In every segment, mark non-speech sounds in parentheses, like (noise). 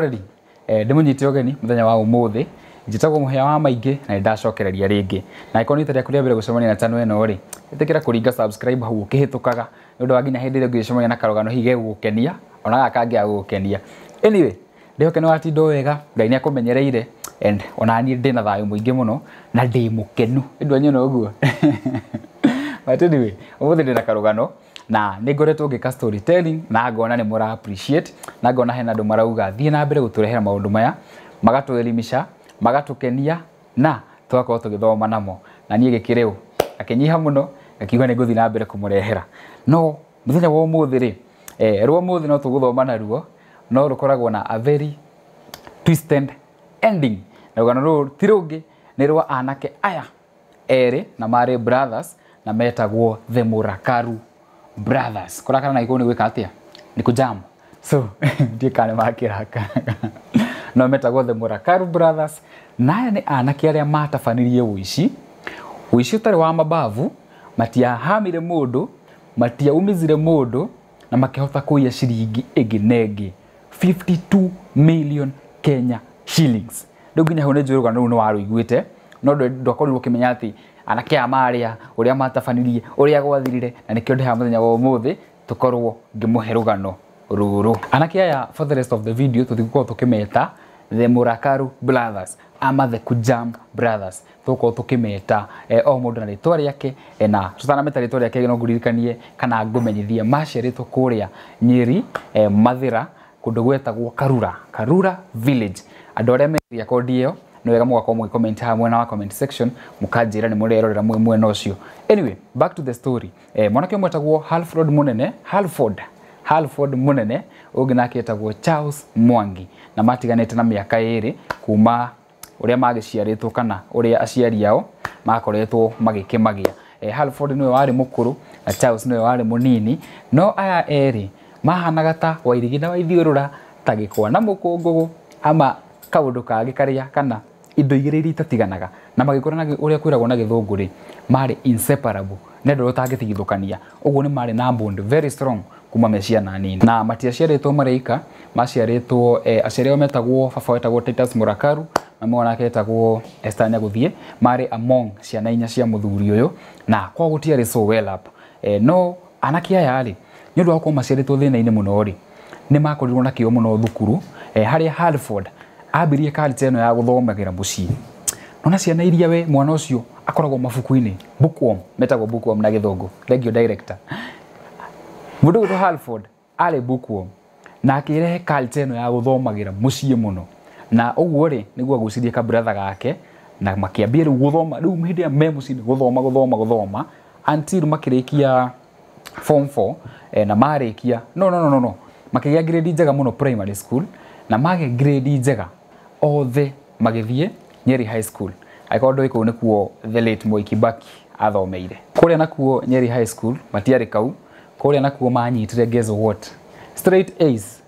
roreri eh, ndĩmũnyite ũgeni mũthenya wa ũmũthĩ njĩtagwo mũhĩa wa maingĩ na nĩndacokereria rĩngĩ na ĩkorwo nĩ ita rĩaku rĩa mbere gũcemania na channel ĩno rĩ ĩtĩkĩra kũringa subscribe hau ũkĩhĩtũkaga nĩ ũndũ wa nginya hĩndĩ ĩrĩa ngĩcemania na karogano hihi gegũgũkenia ona gaka kangĩ kenia anyway ndĩhoke nĩ watinda wega ngai nĩ akũmenyereire and ona niĩ ndĩ na thayũ mũingĩ mũno na ndĩ mũkenu ĩndwanyu na ũguo (laughs) but anyway ũmũthĩ ndĩ na karogano na nä ngoretwo ngä storytelling na ngona nä mora appreciate na ngona hena andå marauga thiä na mbere gå tå rehera maå ndå maya magatå elimisha magatå kenia na tũgakorwo tå gä thoma namo na niä gä kä rä ũ akenyiha må no akiuga nä ngå thiä na mbere kå må rehera no må thenya wa må thä rä eh, rwa må thä no tå gå thoma naruo no rå koragwo na a very twisted ending na rå gano rå ti rå ngä nä rwa anake aya erä na marä brothers na metagwo the murakaru brothers kurakara na igoni gwika atia ni kujam so (laughs) ndie kane makiraka (laughs) no metagwo the murakaru brothers naya nä anake arä a matabanirie wå ici wå ici å tarä wa mabavu matiahamire må ndå matia må ndå na makihota kuiya ciringi ĩngĩ na 52 million Kenya shillings rĩu nginya hau nĩ njũĩ rũgano rũu nĩ warũiguĩte no ndwakorirwo ũkĩmenya atĩ anake aya marĩa ũrĩa matabanirie ũrĩa gwathirire na nĩkĩo ndĩhaga mũthenya wa ũmũthĩ tũkorwo ngĩmũhe rũgano rũrũ anake aya for the rest of the video tũtigũkorwo tũkĩmeta the Murakaru brothers ama the Kujam brothers tuko tukimeta eh, o mundu na ritwa riake eh, na tutanameta ritwa riake no nguririkanie kana ngumenyithie maceretwo kuria Nyeri eh, Mathira kundu gwetagwo Karura Karura village andu aria meria kondi iyo niwega mugakorwo mugicomment haha mwena wa comment section mukanjira ni murerorera mwe mwena ucio anyway back to the story eh, mwanake umwe halford munene halford halford munene ungi nake etagwo charles mwangi na matiganite na miaka iri kuma uria magiciaritwo kana uria aciari ao makoretwo magikimagia eh, halford niwe wari mukuru na charles niwe wari munini no aya eri mahanaga ta wairigi na waithiå ta gikwa na mukungugu ama kaundu kangi karia kana indo igä rä iria itatiganaga na magä kora å rä a kwä ragwo na gä thångå rä marä inseparable nä andå arä a å tangä tigithåkania å guo nä marä na bond very strong kuma me na nini na matiaciarĩtwo mareika maciarĩtwo eh, aciari ao metagwo baba wetagwo Titus Murakaru mami wanake etagwo Esther Nyagũthie marĩ among ciana inya cia mũthuri ũyũ na kwa gũtiarĩ so well up eh, no anake aya rĩ nĩ ũndũ wa gũkorwo maciarĩtwo thĩna-inĩ mũno rĩ nĩ makorirwo na kĩo mũno thukuru eh, harĩa halford abirie kali teno ya gũthomagira mũciĩ nona ciana iria we mwana ũcio akoragwo mabuku-inĩ bookworm metagwo bookworm na gĩthũngũ thengio director mũndũ gwĩtwo halford arĩ bookworm na akĩrehe kali teno ya gũthomagĩra mũciĩ muno na ũguo rĩ nĩguo agucirie kabratha gake na makĩambia rĩu gũthoma rĩu hĩndĩ ĩrĩa me mũciĩ guthoma guthoma gũthoma until makĩrĩkia form 4 eh, na marĩkia no no no no, no. makĩgĩa grade njega muno primary school na mage grade njega othe magithie nyeri high school agĩkorwo ndoĩ kũu kuo the late Moi Kibaki athomeire na kuo nyeri high school matiari kau na kuo manyitire guess what straight A's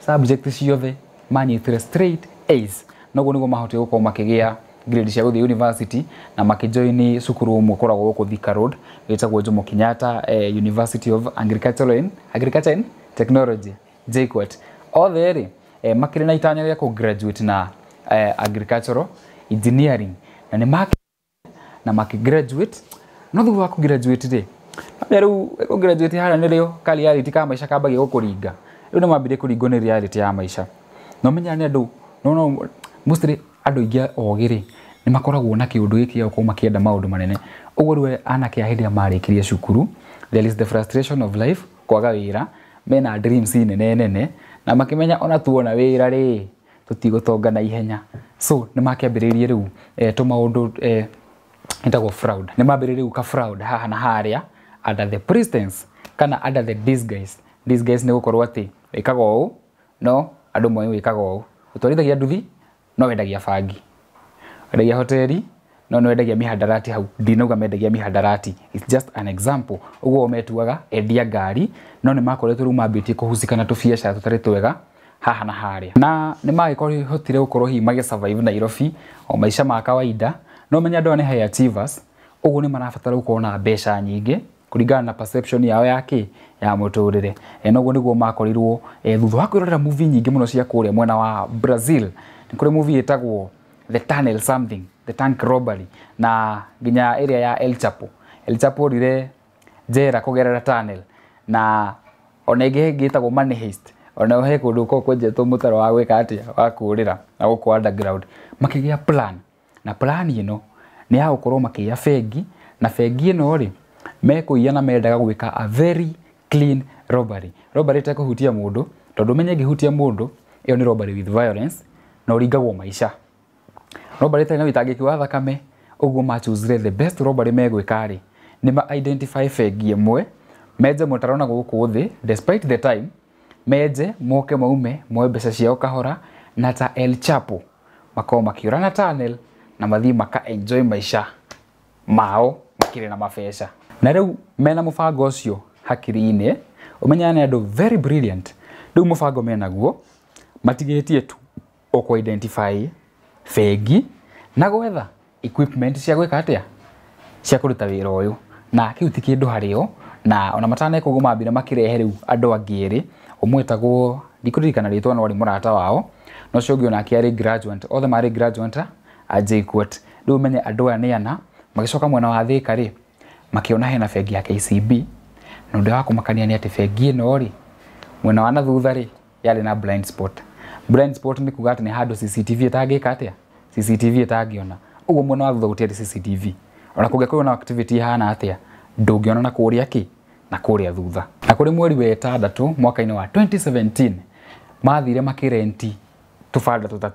subject ciothe manyitire straight A's noguo nĩguo mahotire gũkorwo makĩgĩa grade cia gũthiĩ university na makijoini cukuru ũmwe ũkoragwo gũkũ Thika Road wĩtagwo Jomo Kenyatta eh, University of Agriculture and, Agriculture and Technology JKUAT othe rĩ eh, makirä na itanya rä graduate na eh, agricultural engineering na nä mak na graduate no thutha wa kugraduate rä nambia rä u graduate harä nä rä o ka reality ka maica kambagia gå kå ringa rä u nä mambire kå ringwo nä reality ya maica na menyaga nä andå no mostly andå aingä ogä rä nä makoragwo na kä å ndå gä kä gä korwo makä enda maå ndå manene å guo rä we anake a hä ndä ä a marä kä rie cukuru there is the frustration of life kwaga wä ra mena dreams nene nene na makimenya ona tuona wira ri tutigotonga na ihenya so nä makäambä rä u e, eh, tå maå ndå e, eh, itagwo fraud nä mambä rä rä u ka fraud haha na harä a under the pretense kana under the disguise disguise nä gå korwo atä wä kaga å no andå moä wä kaga å å twarithagia nduthi no wendagia bangi wendagia hoteli no nä wendagia mä handarati hau ndinauga mendagia mä handarati It's just an example å metuaga endia ngari no nä makoretwo rä u mambä kå hucika na tå biacara tå tarä twega haha na harä a na nä magäkorhotire gå korwo hihi magä nairobi o maica ma kawaida no menya andå aya nä high achievers å guo nä marabatara gå korwo na mbeca nyingä kuringana na perception yao yake ya muturire e noguo niguo makorirwo e, thutha wa kwirorera movie nyingi muno cia kuria mwena wa Brazil ni kuri movie itagwo the tunnel something the tank robbery na nginya area ya El Chapo El Chapo rire jera kogerera tunnel na ona ingä ngä money haste ona he kå ndå ko kwenjetwo må taro wa gwä ka atä wa kå rä ra na gå kå underground makä gä a plan na plan ä no nä ya gå korwo makä ya bengi na bengi ä no rä mekå iya na mendaga gwä ka a very clean robbery robbery tekå hutia må ndå tondå menye ngä hutia må ndå ä yo nä robbery with violence na å ringagwo maica robert no itangĩkiwa thakame ũguo machusire the best robert megwĩka rĩ nĩ ma identify bengi ĩmwe meje mũtarona gũkũ thĩ despite the time meje moke maume moe besa ciao kahora na ta el chapo makorwo makiurana tunnel na mathiĩ maka enjoy maisha mao makĩrĩ na mafesha na rĩu mena mũbango ũcio hakiri umenya ũmenyane andũ very brilliant rĩu mũbango menaguo matigĩtie tu ũkwa identify bengi na gwetha equipment cia gwika atia cia kuruta wira uyu na kiuti kindu hari na ona matane kugu mambira makirehe riu andu angiri eri umwe etagwo ndikuririkana ritwa no murata wao no ucio na kiari ari graduate othe mari graduate aje kwot riu menye andu aya ni ana magicoka mwena wa Thika ri makiona hena bengi ya KCB no undu wa kumakania ni ati bengi no ri mwena wa na thutha ri yali na blind spot blind spot nä kuga ni hado handå cctv tagi ka cctv ätangä ona å guo wa thutha gå cctv ona kå na activity hana atä ndå na kå rä na kå thutha na kå rä mweri wa ätandatå mwaka-inä wa 2017 mathire makä renti tå banda tå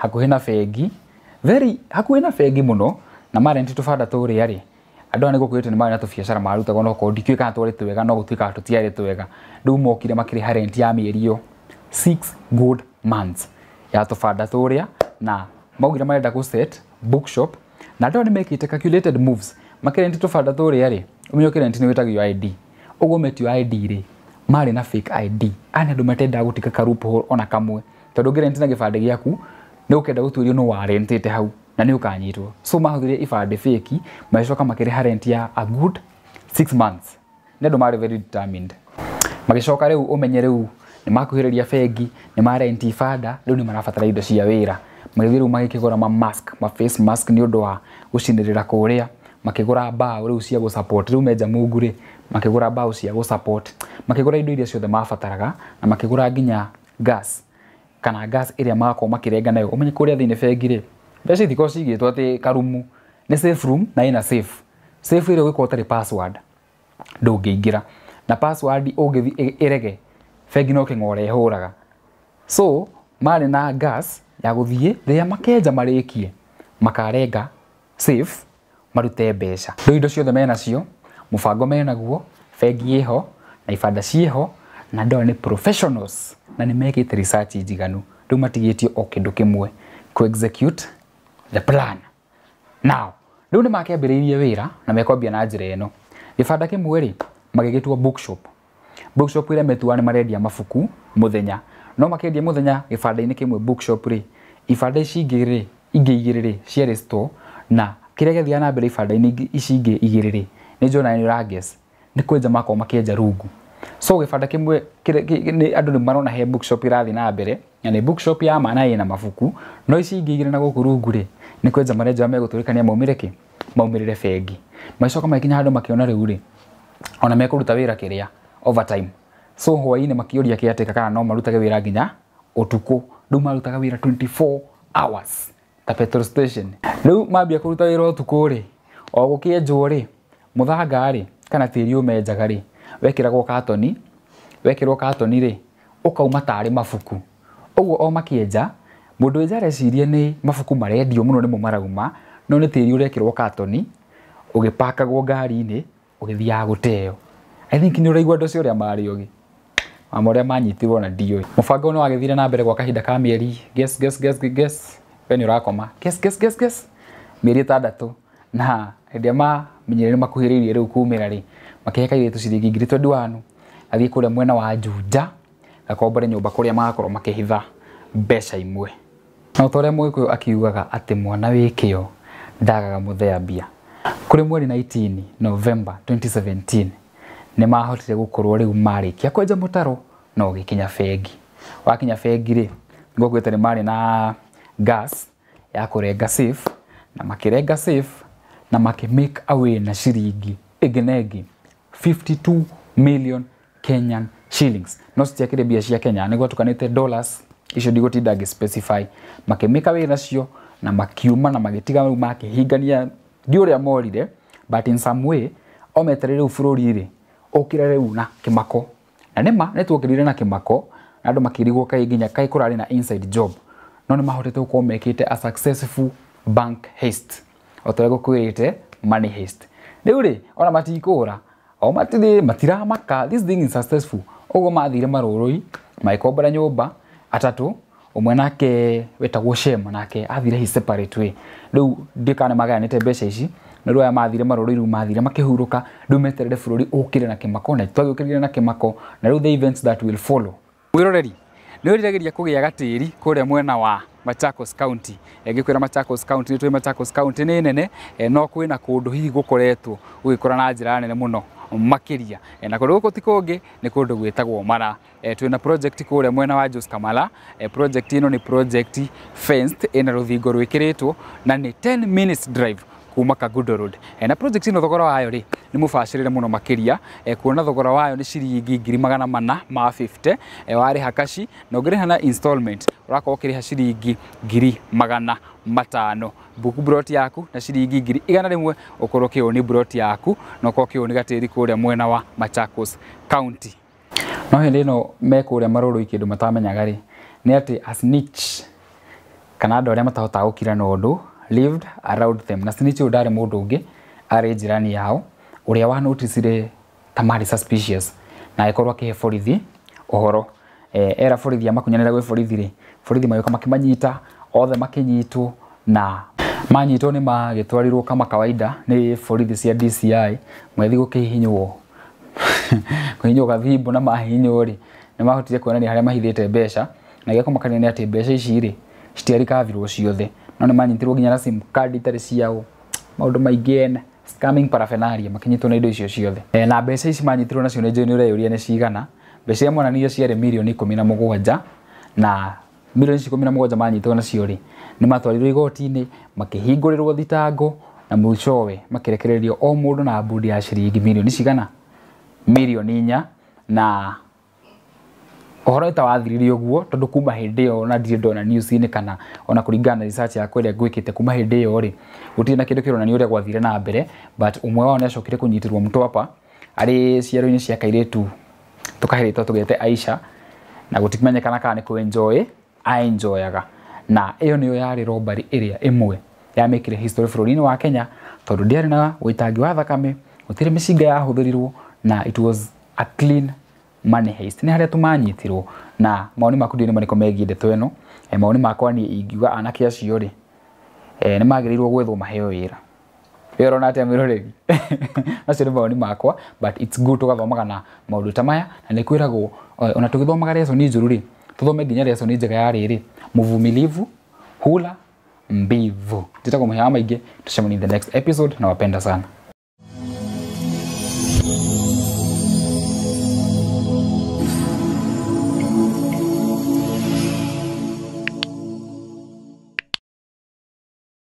tatå very hakuhä na bengi na marenti tå banda tå andå aya nä gå kwä te nä marä na tå biacara marutaga onokorwo ndikuä kana twarä twega no gå tuä kaga tå tiarä twega rä u mokire makä rä ha renti ya mä eri six good months ya tufada turia na maugire marenda gå set bookshop na andå nä mekä te calculated moves makerenti tufada turia rä umenye kerenti nä wä id å yo id rä marä na fake id ani andå matendaga gå tika karupohol ona kamwe tondå ngä renti na gä bandä gä aku nä å kenda gå tuä rio no warä te hau na nä å kanyitwo so mahå thä ibandä fäki magäcoka makärä ha rent ya a good six months ne andå marä very determined magä coka rä u nä makuhä bengi nä marenti ibada rä u nä marabatara indo cia wä ra magä rä u magä kä gora nä å ndå wa gå kuria rä ra kå rä a makä gå ra cia gå rä u menja mungu rä makä gå ra mbaå cia gå makä gå indo iria ciothe mafataraga na makä nginya gas kana gas ä mako makirenga nayo å kuria thini rä a thä inä bengi rä mbeca itikorwo cigä two karumu ni safe room na ina safe safe ile ugikota ri password gä korwo tarä na password å ngä bengi no king'o ũrĩa ĩhũraga so marĩ na gas ya gũthiĩ rĩrĩa makenja marĩkie makarenga safe marute mbeca rĩu indo ciothe menacio bango menaguo bengi ho na ibanda ciĩho na andũ nĩ professionals na nĩ mekĩte research njiganu rĩu matigĩtio o kĩndũ kĩmwe ku execute the plan now rä nĩ wä ra na mekwambia na njĩra ĩno gĩbanda kĩmwe rĩ magĩgĩtua bookshop bookshop ile metua ni maredia mabuku muthenya no makiendia muthenya gibanda-inä kimwe bookshop ri ibanda ici ingä rä ingä igä store na kirege thia na mbere ibanda-inä ici ingä igä rä rä nä rages ni kwenja mako makenja rungu so gibanda kimwe ni andå ni marona he bookshop irathiä na mbere na ni bookshop ya maana ina mafuku no ici ingä igä na gå rungu ri ni kwenja marenja wa tå rä kania maumä re kä maumä rä makiona bengi magä ona rä u kiria overtime so hwainä makiå ria kä atä kana no marutage wä ra nginya å tukå rä u marutaga wä ra 24 hours ta petrol station rä u mambia kå ruta wä ra å tukå rä o gå kä enjwo rä må thanga rä kana tĩri å menjaga rä wekäragwo katoni wekärwo katoni rä å kauma tarä mabuku å guo o makä mundu ĩnja areciria nĩ mabuku marendio mũno nĩmo marauma no nĩ tĩri ũrekĩrwo katoni ũgĩpakagwo ngari-inĩ ũgĩthiaga gũteo i think ni uraigua ndo andå acio å rä a marä ogä mama å rä manyitirwo na ndiå må no wagä na mbere gwa kahinda ka mieri guess guess guess guess mĩeri ä tandatå guess guess guess ä mamenyerere nä na ndia ma rä ni kumä ra rä makä kairä tå ciringi ngiri twendi wanu athiä kå rä a mwena wa njunja gakombore nyå mba kå rä a magakorwo makä mbeca imwe na å ta å akiugaga ati mwana wä ndagaga muthea thea mbia kå mweri 19 november 2017 nä mahotire gå korwo rä u marä kia kwenja må tarå na å gä kinya bengi wakinya bengi rä ngwä te nä marä na gas ya kå renga na makä renga na makä make away na ciringi ĩngĩ na ĩngĩ 52 million Kenyan shillings no citiakire mbia cia Kenya nä gwatukanä dollars icio ndigå tinda ngä specify makä make away wä nacio na makiuma na magä tiga rä u makä hingania ndi å rä a morire but in some way ometere meterere rä u bå rå ri rä okire riu na kimako na nima nitwokirire na kimako na andu makirigwo kai nginya kai kurari na inside job no mahotete nimahotete gukorwo mekite a successful bank heist o ta ũrĩa gũkwĩrĩte money heist rĩu rĩ ona matikũra o matirĩ matiramaka this thing is successful ũguo mathire marũrũi magĩkombora nyũmba atatũ ũmwe nake wetagwo Shem nake athire his separate way rĩu ndiũkana nĩ magayanĩte mbeca ici nä rwaya mathire marå rä mathire makä ka rä u meterere bå rå na kä mako na twagä å kä rä na kä mako na rä u the events that will follow wä roreri nä å riragä ria kå gä aga tä ri kå rä a mwena wa Machakos County. Ngĩkwĩra Machakos County nĩ tũĩ Machakos County nĩ nene no kwĩna kũndũ hihi gũkoretwo gũgĩkora na njĩra nene mũno makiria na kũndũ gũkũ ti kũngĩ nĩ kũndũ gwĩtagwo Mara twĩna project kũrĩa mwena wa Jos Kamala project ĩno nĩ project fenced ĩna rũthingo rwĩkĩrĩtwo na nĩ 10 minutes drive kuma Kagundo Road. E, na project ino thogora wayo ri ni mubacirire muno makiria e, eh, kuona thogora wayo ni ciringi ngiri magana mana ma 50 e, wari hakashi na ungiriha na installment urakorwo ukiriha ciringi ngiri magana matano buku broti yaku na ciringi ngiri igana rimwe ukorwo kiyo ni broti yaku na ukorwo kiyo ni gatiri kuria mwena wa Machakos County no hindi ino mekuria maruru ikindu matamenyaga ri ni ati a snitch kana andu aria matahotaga gukira na undu lived around them na sinä udare ndarä må ndå jirani yao å rä a wa noticire ta marä suspicious na agäkorwo akä he borithi å horo e, era borithi amakunyanä gwä borithi rä borithi magä ka makä othe makä na manyitwo ni magä twarirwo kama kawaida ni forithi cia DCI mwethi gå kä hinywo (laughs) kå hinywo gathimbo na mahinywo rä ni mahotire kuonania harä a mahithä te mbeca na gä akomakanä nä atä mbeca ici rä citiarikabirwo ciothe no nä manyitirwo nginya na simkadi itarä ciao maå ndå maingä ene scamming parafernalia makinyitwo na indo icio ciothe e, na mbeca ici manyitirwo nacio nä njå nä å reyå nä cigana mbeca iria monanirio ciarä mirioni ikå na må gwanja na mirioni ikå na må gwanja manyitirwo nacio rä nä matwarirwo igoti-inä makä hingå rä rwo thitango na mwicowe makä rekererio o må ndå na mbundi ya ciringi mirioni cigana mirioni inya na uhoro ta wathirire uguo tondu kuma hindi iyo na ndirä ndona newsinä kana ona kå na research ya ä rä a ngwä kuma hä ndä ä yo rä gå na kä ndå kä ronania å gwathire na mbere but å mwe wao nä acokire kå nyitärwo mtwapa arä ciaro-inä cia kairä tu tå kahä aisha na gå tikimenyekana kana nä kå enjoy aenjoyaga na ä yo nä yo yarä rombari ä rä a ä mwe yamä kä history bå wa kenya tondå ndiarä na wä wa thakame gå tirä mä cinga yahå thä na it was a clean money heist ni haria tumanyitirwo na maoni maku ndirä marä ko megiä ndeto e, maoni makwa ni ingiuga anake acio ri e, ni magirirwo rä irwo gwethwo maheo wä ra wä rona atä a mä maoni makwa but it's good to gathomaga na maudu tamaya. na ni kwä ragwo ona tå reso ni resoni Tuthome ru reso ni thome nginya resoni njega ya rä rä må hula mbivu njätagwo må heaga maingä tå the next episode na wapenda sana